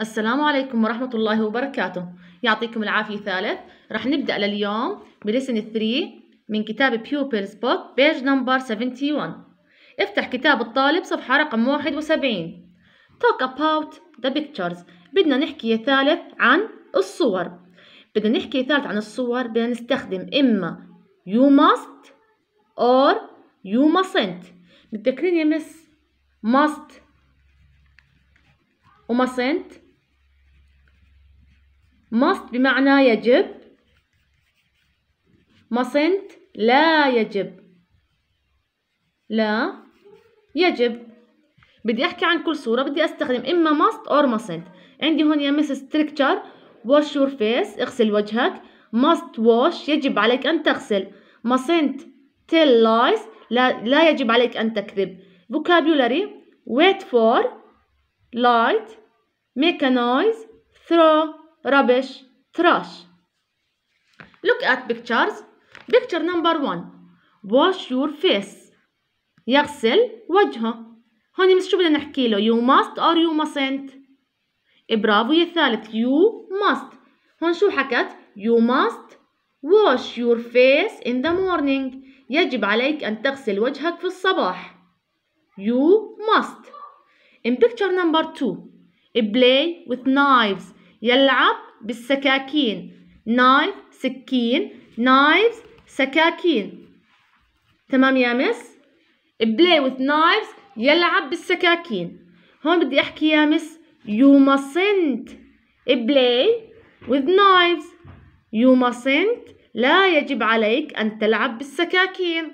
السلام عليكم ورحمة الله وبركاته يعطيكم العافية ثالث رح نبدأ لليوم بلسن 3 من كتاب Pupils Book بيج نمبر 71 افتح كتاب الطالب صفحة رقم 71 Talk about the pictures بدنا نحكي يا ثالث عن الصور بدنا نحكي يا ثالث عن الصور بدنا نستخدم إما you must or you mustn't متذكرين يا مس must ومصنت must بمعنى يجب mustn't لا يجب لا يجب بدي احكي عن كل صورة بدي استخدم اما must or mustn't عندي هون يا مس ستريكتشر wash your face اغسل وجهك must wash يجب عليك ان تغسل mustn't tell lies لا, لا يجب عليك ان تكذب vocabulary wait for light make a noise throw rubbish, trash. Look at pictures. Picture number one. Wash your face. يغسل وجهه. هوني مش شو بدنا نحكي له you must or you mustn't. برافو يا الثالث you must. هون شو حكت you must wash your face in the morning. يجب عليك أن تغسل وجهك في الصباح. You must. In picture number two, play with knives. يلعب بالسكاكين نايف سكين نايف سكاكين تمام يا مس بلاي with knives يلعب بالسكاكين هون بدي احكي يا مس you mustn't play with knives you mustn't لا يجب عليك أن تلعب بالسكاكين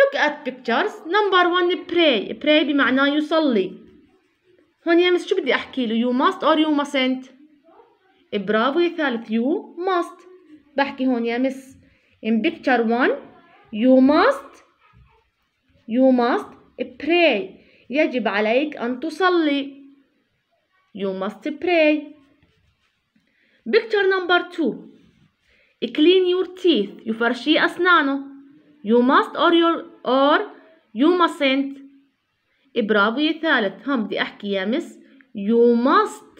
look at pictures number one pray pray بمعنى يصلي هون يا مس شو بدي احكي له يو ماست اور يو mustn't برافو يا ثالث يو ماست بحكي هون يا مس in picture 1 you must you must pray يجب عليك أن تصلي you must pray picture number 2 clean your teeth يفرشي أسنانه you must or your or you mustn't إيه، برافو ثالث هم بدي أحكي يا مس يو must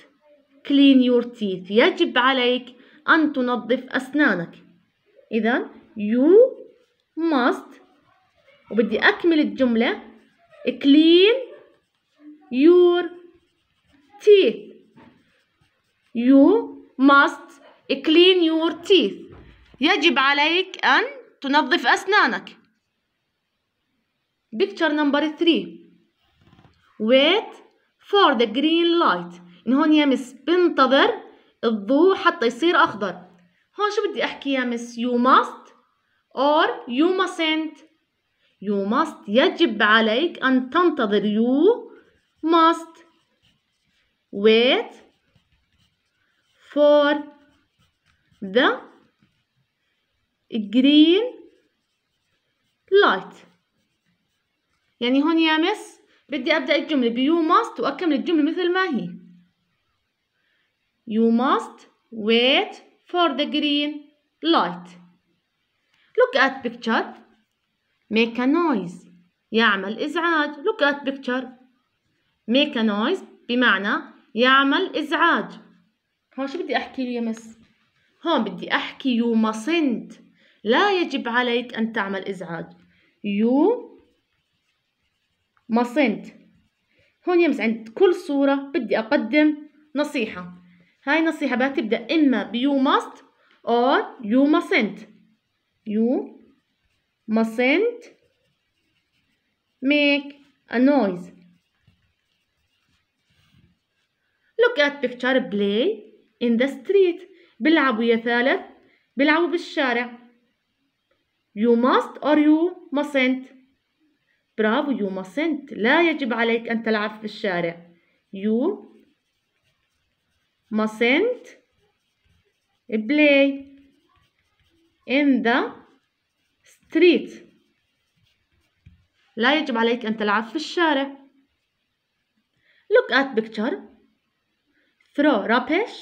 clean your teeth يجب عليك أن تنظف أسنانك إذا يو must وبدي أكمل الجملة كلين your teeth يو must clean your teeth يجب عليك أن تنظف أسنانك picture number 3 wait for the green light ان هون يا مس بنتظر الضوء حتى يصير اخضر هون شو بدي احكي يا مس you must or you mustn't you must يجب عليك ان تنتظر you must wait for the green light يعني هون يا مس بدي أبدأ الجملة you must وأكمل الجملة مثل ما هي You must wait for the green light Look at picture Make a noise يعمل إزعاج Look at picture Make a noise بمعنى يعمل إزعاج هون شو بدي أحكي يا مس هون بدي أحكي you mustn't لا يجب عليك أن تعمل إزعاج you مصنت هون يمس عند كل صورة بدي أقدم نصيحة هاي نصيحة بها تبدأ إما بيو ماست or you mustn't you mustn't make a noise look at picture play in the street بلعبوا يا ثالث بلعبوا بالشارع you must or you mustn't برافو يو مصنت لا يجب عليك أن تلعب في الشارع يو مصنت بلاي in the street لا يجب عليك أن تلعب في الشارع look at picture throw rubbish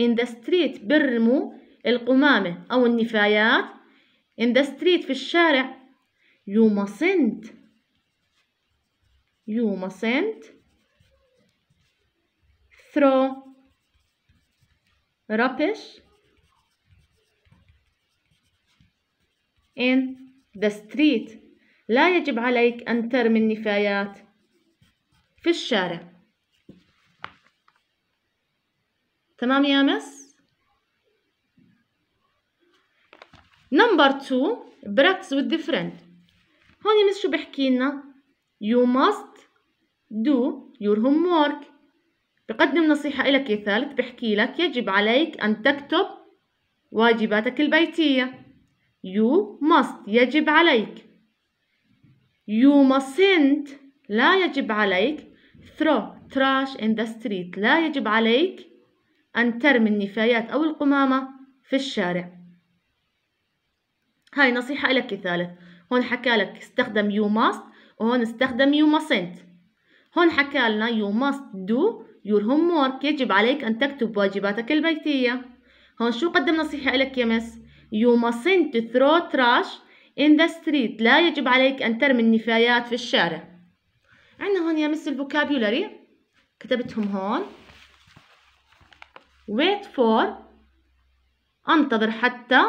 in the street برموا القمامة أو النفايات in the street في الشارع you mustn't You mustn't throw rubbish in the street لا يجب عليك أن ترمي النفايات في الشارع تمام يا مس نمبر 2 براكتس with the هون مس شو بحكي لنا You must do your homework بقدم نصيحة إلك يا ثالث بحكي لك يجب عليك أن تكتب واجباتك البيتية You must يجب عليك You mustn't لا يجب عليك Throw trash in the street لا يجب عليك أن ترمي النفايات أو القمامة في الشارع هاي نصيحة إلك يا ثالث هون حكى لك استخدم you must هون استخدم you mustn't هون حكى لنا you must do your homework يجب عليك أن تكتب واجباتك البيتية هون شو قدم نصيحة لك يا مس you mustn't throw trash in the street لا يجب عليك أن ترمي النفايات في الشارع عندنا هون يا مس الفوكابيولاري كتبتهم هون wait for انتظر حتى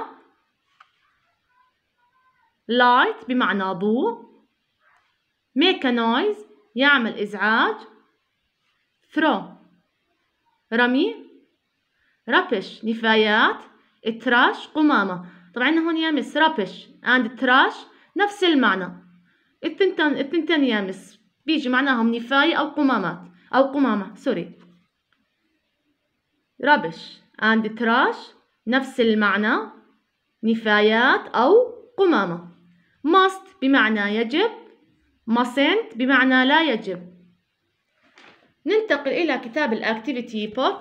light بمعنى ضوء make a noise يعمل إزعاج throw رمي rubbish نفايات trash قمامة طبعا هون يامس rubbish and trash نفس المعنى التنتين التنتين يامس بيجي معناهم نفاية أو قمامات أو قمامة سوري rubbish and trash نفس المعنى نفايات أو قمامة must بمعنى يجب mustn't بمعنى لا يجب ننتقل إلى كتاب الأكتيفيتي بوك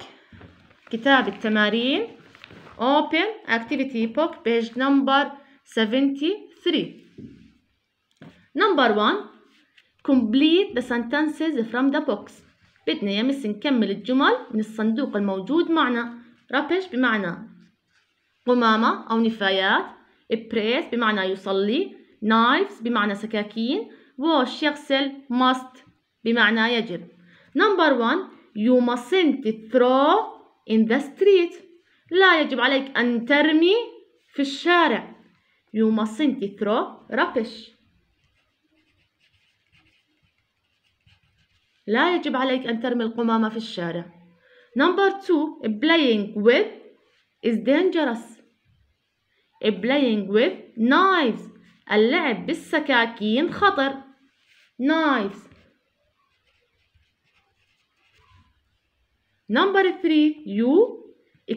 كتاب التمارين Open Activity Book page number 73 Number 1 Complete the sentences from the box بدنا يا مس نكمل الجمل من الصندوق الموجود معنا ربش بمعنى قمامة أو نفايات Praise بمعنى يصلي Knives بمعنى سكاكين wash يغسل must بمعنى يجب number one you mustn't throw in the street لا يجب عليك أن ترمي في الشارع you mustn't throw rubbish لا يجب عليك أن ترمي القمامة في الشارع number two playing with is dangerous playing with knives اللعب بالسكاكين خطر Nice. Number three, you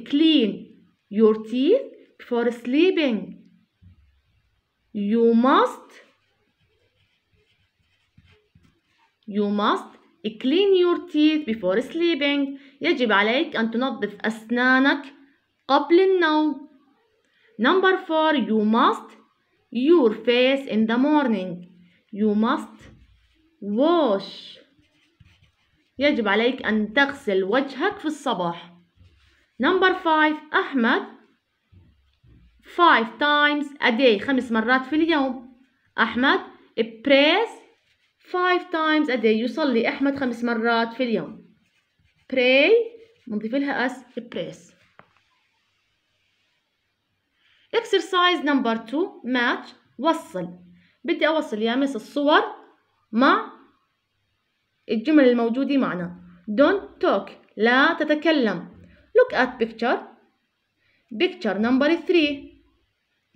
clean your teeth before sleeping. You must You must clean your teeth before sleeping. يجب عليك أن تنظف أسنانك قبل النوم. Number four, you must your face in the morning. You must wash يجب عليك أن تغسل وجهك في الصباح number five أحمد five times a day خمس مرات في اليوم أحمد prays five times a day يصلي أحمد خمس مرات في اليوم pray بنضيف لها أس prays exercise number two match وصل بدي أوصل يا مس الصور مع الجمل الموجودة معنا don't talk لا تتكلم look at picture picture number three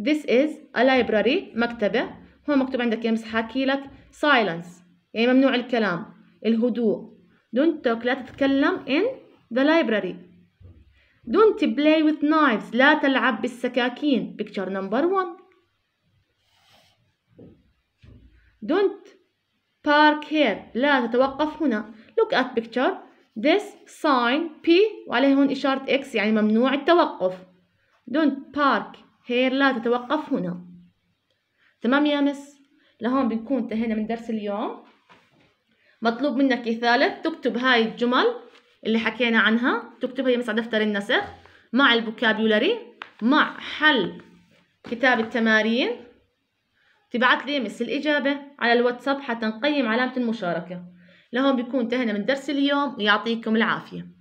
this is a library مكتبة هو مكتوب عندك يمس حاكي لك silence يعني ممنوع الكلام الهدوء don't talk لا تتكلم in the library don't play with knives لا تلعب بالسكاكين picture number one don't park here لا تتوقف هنا look at picture this sign P وعليه هون إشارة X يعني ممنوع التوقف don't park here لا تتوقف هنا تمام يا مس لهون بنكون انتهينا من درس اليوم مطلوب منك يا ثالث تكتب هاي الجمل اللي حكينا عنها تكتبها يا مس على دفتر النسخ مع البوكابيولري مع حل كتاب التمارين تبعت لي مس الإجابة على الواتساب حتى نقيم علامة المشاركة لهون بيكون انتهينا من درس اليوم ويعطيكم العافية